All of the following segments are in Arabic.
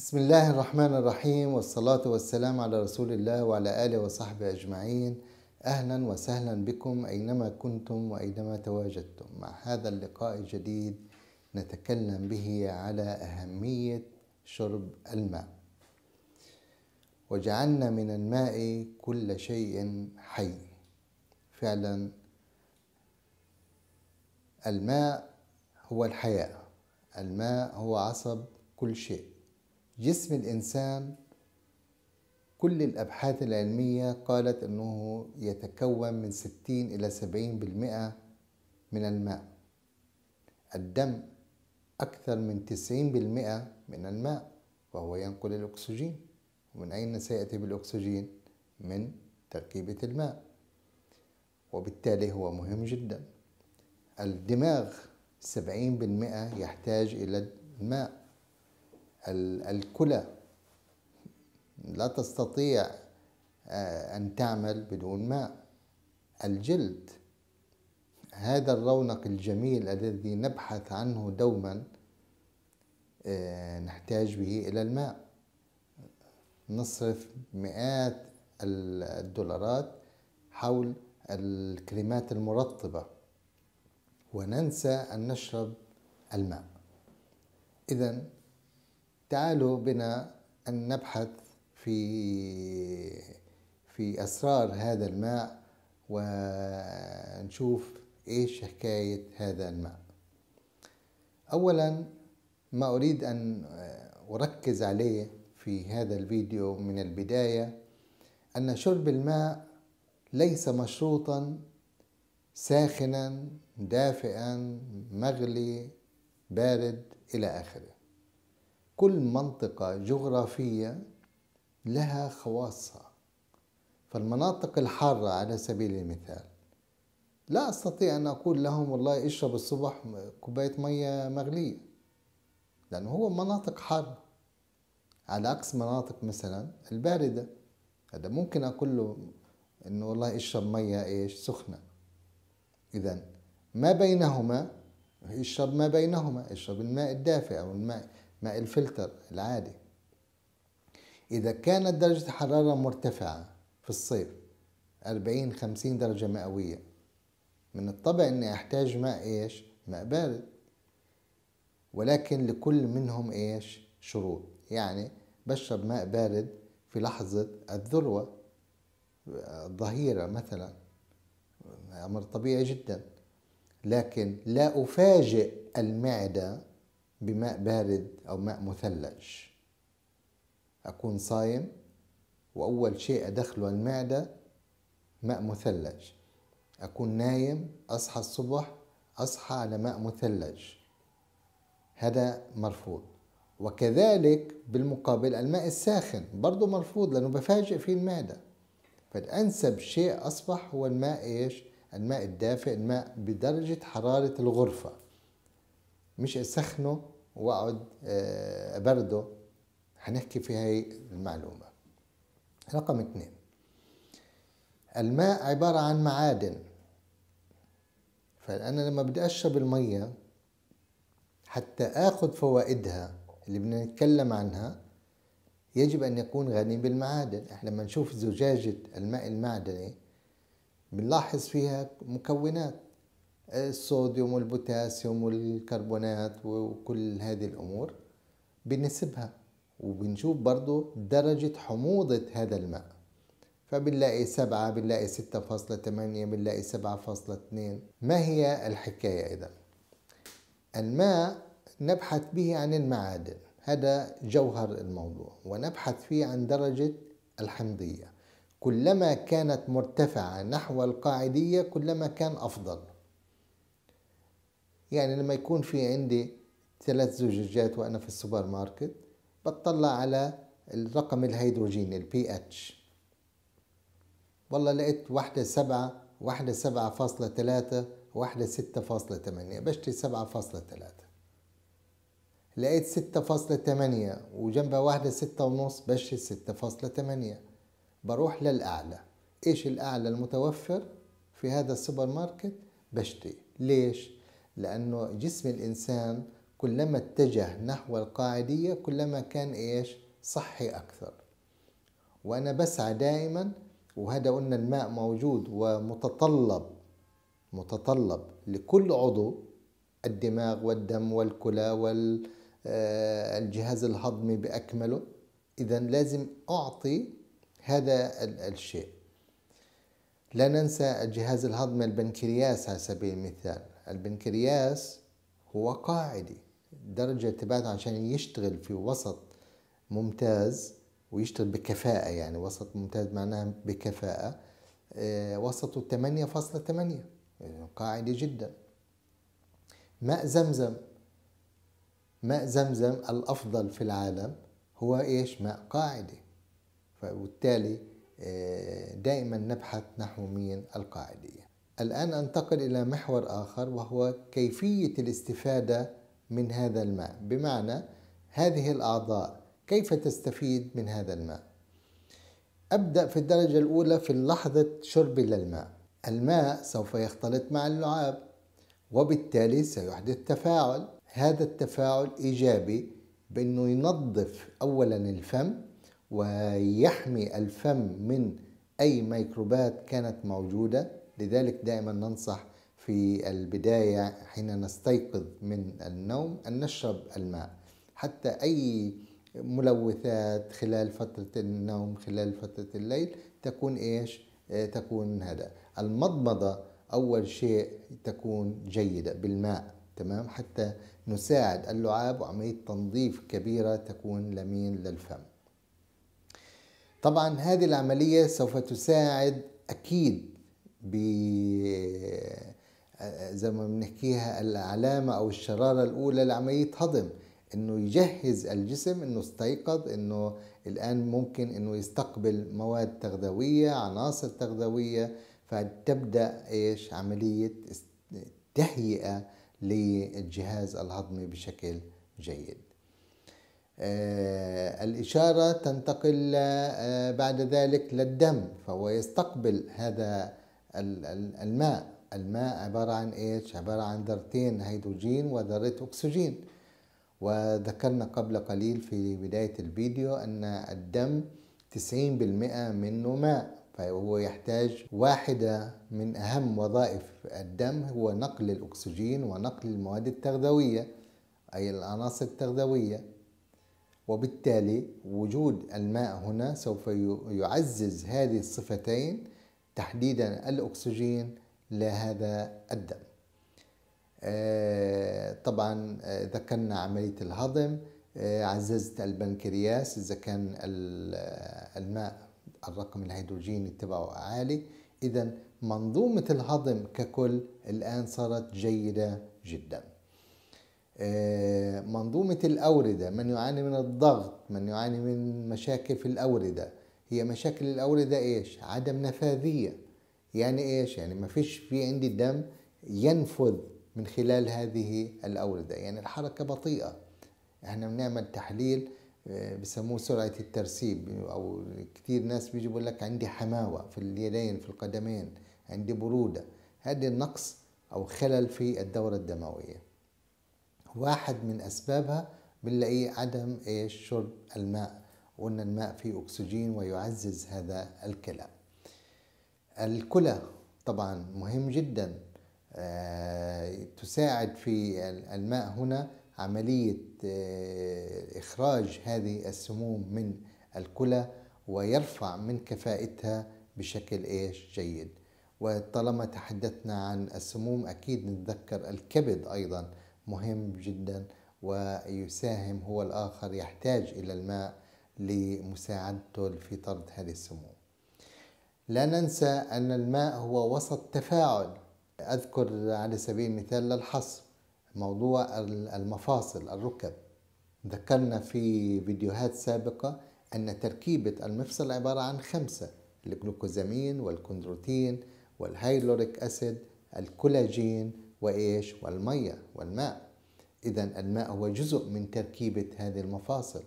بسم الله الرحمن الرحيم والصلاة والسلام على رسول الله وعلى آله وصحبه أجمعين أهلا وسهلا بكم أينما كنتم وأينما تواجدتم مع هذا اللقاء الجديد نتكلم به على أهمية شرب الماء وجعلنا من الماء كل شيء حي فعلا الماء هو الحياة الماء هو عصب كل شيء جسم الإنسان كل الأبحاث العلمية قالت أنه يتكون من 60 إلى 70% من الماء الدم أكثر من 90% من الماء وهو ينقل الأكسجين ومن أين سيأتي بالأكسجين؟ من تركيبة الماء وبالتالي هو مهم جدا الدماغ 70% يحتاج إلى الماء الكلى لا تستطيع آه، أن تعمل بدون ماء الجلد هذا الرونق الجميل الذي نبحث عنه دوما آه، نحتاج به إلى الماء نصرف مئات الدولارات حول الكريمات المرطبة وننسى أن نشرب الماء إذا تعالوا بنا أن نبحث في في أسرار هذا الماء ونشوف إيش حكاية هذا الماء أولا ما أريد أن أركز عليه في هذا الفيديو من البداية أن شرب الماء ليس مشروطا ساخنا دافئا مغلي بارد إلى آخره كل منطقة جغرافية لها خواصها فالمناطق الحارة على سبيل المثال لا أستطيع أن أقول لهم والله اشرب الصبح كوباية مية مغلية لأنه هو مناطق حارة على عكس مناطق مثلا الباردة هذا ممكن أقول له أنه والله اشرب مية إيش سخنة إذا ما بينهما اشرب ما بينهما اشرب الماء الدافئ أو الماء ماء الفلتر العادي إذا كانت درجة الحرارة مرتفعة في الصيف 40 50 درجة مئوية من الطبع إني أحتاج ماء إيش؟ ماء بارد ولكن لكل منهم إيش؟ شروط يعني بشرب ماء بارد في لحظة الذروة الظهيرة مثلا أمر طبيعي جدا لكن لا أفاجئ المعدة بماء بارد أو ماء مثلج أكون صايم وأول شيء أدخله المعدة ماء مثلج أكون نايم أصحى الصبح أصحى على ماء مثلج هذا مرفوض وكذلك بالمقابل الماء الساخن برضه مرفوض لأنه بفاجئ فيه المعدة فالأنسب شيء أصبح هو الماء إيش؟ الماء الدافئ الماء بدرجة حرارة الغرفة مش اسخنه واقعد آه، ابرده هنحكي في هاي المعلومه رقم اثنين الماء عباره عن معادن فانا لما بدي اشرب الميه حتى اخذ فوائدها اللي بدنا نتكلم عنها يجب ان يكون غني بالمعادن احنا لما نشوف زجاجه الماء المعدني بنلاحظ فيها مكونات الصوديوم والبوتاسيوم والكربونات وكل هذه الأمور بنسبها وبنشوف برضو درجة حموضة هذا الماء فبنلاقي سبعة بنلاقي ستة فاصلة تمانية بنلاقي سبعة فاصلة اثنين ما هي الحكاية إذا؟ الماء نبحث به عن المعادن هذا جوهر الموضوع ونبحث فيه عن درجة الحمضية كلما كانت مرتفعة نحو القاعدية كلما كان أفضل يعني لما يكون في عندي ثلاث زجاجات وأنا في السوبر ماركت بطلع على الرقم الهيدروجيني البي اتش والله لقيت واحدة سبعة واحدة سبعة فاصلة ثلاثة واحدة ستة فاصلة ثمانية بشتري سبعة فاصلة ثلاثة لقيت ستة فاصلة ثمانية وجنبها واحدة ستة ونص بشتري ستة فاصلة ثمانية بروح للأعلى إيش الأعلى المتوفر في هذا السوبر ماركت بشتري ليش؟ لأنه جسم الإنسان كلما اتجه نحو القاعدية كلما كان إيش صحي أكثر وأنا بسعى دائما وهذا قلنا الماء موجود ومتطلب متطلب لكل عضو الدماغ والدم والكلى والجهاز آه، الهضمي بأكمله إذا لازم أعطي هذا الشيء لا ننسى الجهاز الهضمي البنكرياس على سبيل المثال البنكرياس هو قاعدي درجة تبعته عشان يشتغل في وسط ممتاز ويشتغل بكفاءة يعني وسط ممتاز معناها بكفاءة آه، وسطه 8.8 يعني قاعدي جدا ماء زمزم ماء زمزم الأفضل في العالم هو إيش ماء قاعدي وبالتالي آه، دائما نبحث نحو مين القاعدية الآن أنتقل إلى محور آخر وهو كيفية الاستفادة من هذا الماء بمعنى هذه الأعضاء كيف تستفيد من هذا الماء أبدأ في الدرجة الأولى في لحظة شربي للماء الماء سوف يختلط مع اللعاب وبالتالي سيحدث تفاعل هذا التفاعل إيجابي بأنه ينظف أولا الفم ويحمي الفم من أي ميكروبات كانت موجودة لذلك دائما ننصح في البداية حين نستيقظ من النوم أن نشرب الماء حتى أي ملوثات خلال فترة النوم خلال فترة الليل تكون إيش آه، تكون هذا المضمضة أول شيء تكون جيدة بالماء تمام حتى نساعد اللعاب وعملية تنظيف كبيرة تكون لمين للفم طبعا هذه العملية سوف تساعد أكيد ب زي ما بنحكيها العلامة أو الشرارة الأولى لعملية هضم إنه يجهز الجسم إنه استيقظ إنه الآن ممكن إنه يستقبل مواد تغذوية عناصر تغذوية فتبدأ إيش عملية تهيئة للجهاز الهضمي بشكل جيد آه الإشارة تنتقل آه بعد ذلك للدم فهو يستقبل هذا الماء الماء عبارة عن ايش؟ عبارة عن ذرتين هيدروجين وذرة أكسجين وذكرنا قبل قليل في بداية الفيديو أن الدم 90% منه ماء فهو يحتاج واحدة من أهم وظائف الدم هو نقل الأكسجين ونقل المواد التغذوية أي العناصر التغذوية وبالتالي وجود الماء هنا سوف يعزز هذه الصفتين تحديدا الأكسجين لهذا الدم آه، طبعا آه، ذكرنا عملية الهضم آه، عززت البنكرياس إذا كان الماء الرقم الهيدروجيني تبعه عالي إذا منظومة الهضم ككل الآن صارت جيدة جدا منظومة الأوردة من يعاني من الضغط من يعاني من مشاكل في الأوردة هي مشاكل الأورده إيش؟ عدم نفاذية يعني إيش؟ يعني ما فيش في عندي الدم ينفذ من خلال هذه الأوردة يعني الحركة بطيئة احنا بنعمل تحليل آه، بسموه سرعة الترسيب أو كثير ناس بيجي بيقول لك عندي حماوة في اليدين في القدمين عندي برودة هذه النقص أو خلل في الدورة الدموية واحد من أسبابها بنلاقيه عدم إيش شرب الماء وأن الماء فيه أكسجين ويعزز هذا الكلى الكلى طبعا مهم جدا آه، تساعد في الماء هنا عملية آه، إخراج هذه السموم من الكلى ويرفع من كفاءتها بشكل إيش جيد وطالما تحدثنا عن السموم أكيد نتذكر الكبد أيضا مهم جدا ويساهم هو الآخر يحتاج إلى الماء لمساعدته في طرد هذه السموم لا ننسى أن الماء هو وسط تفاعل أذكر على سبيل المثال للحصر موضوع المفاصل الركب ذكرنا في فيديوهات سابقة أن تركيبة المفصل عبارة عن خمسة الجلوكوزامين والكوندروتين والهايلوريك أسيد الكولاجين وإيش والمية والماء إذا الماء هو جزء من تركيبة هذه المفاصل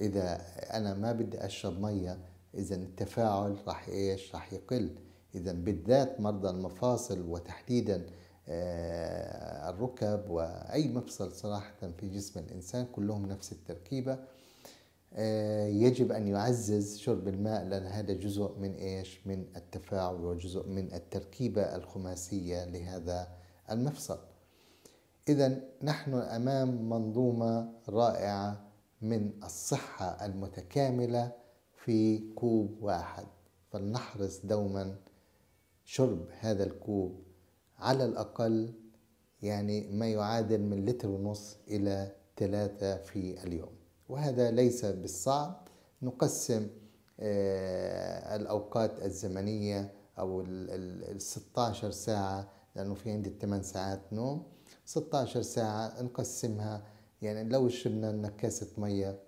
اذا انا ما بدي اشرب ميه اذا التفاعل راح ايش راح يقل اذا بالذات مرضى المفاصل وتحديدا آه، الركب واي مفصل صراحه في جسم الانسان كلهم نفس التركيبه آه، يجب ان يعزز شرب الماء لان هذا جزء من ايش من التفاعل وجزء من التركيبه الخماسيه لهذا المفصل اذا نحن امام منظومه رائعه من الصحة المتكاملة في كوب واحد فلنحرص دوما شرب هذا الكوب على الأقل يعني ما يعادل من لتر ونص إلى ثلاثة في اليوم وهذا ليس بالصعب نقسم آه، الأوقات الزمنية أو ال 16 ساعة لأنه في عندي 8 ساعات نوم 16 ساعة نقسمها يعني لو شربنا لنا كاسة مية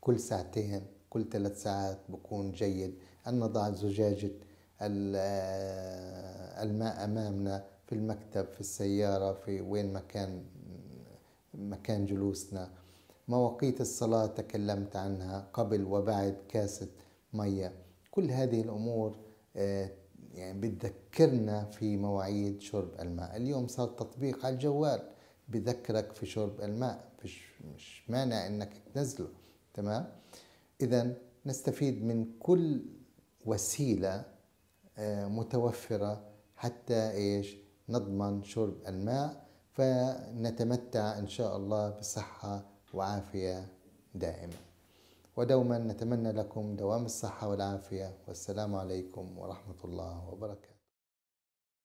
كل ساعتين كل ثلاث ساعات بكون جيد أن نضع زجاجة آه، الماء أمامنا في المكتب في السيارة في وين مكان مكان جلوسنا مواقيت الصلاة تكلمت عنها قبل وبعد كاسة مية كل هذه الأمور آه، يعني بتذكرنا في مواعيد شرب الماء اليوم صار تطبيق على الجوال بذكرك في شرب الماء مش مش مانع انك تنزله تمام اذا نستفيد من كل وسيله آه، متوفره حتى ايش نضمن شرب الماء فنتمتع ان شاء الله بصحه وعافيه دائما ودوما نتمنى لكم دوام الصحه والعافيه والسلام عليكم ورحمه الله وبركاته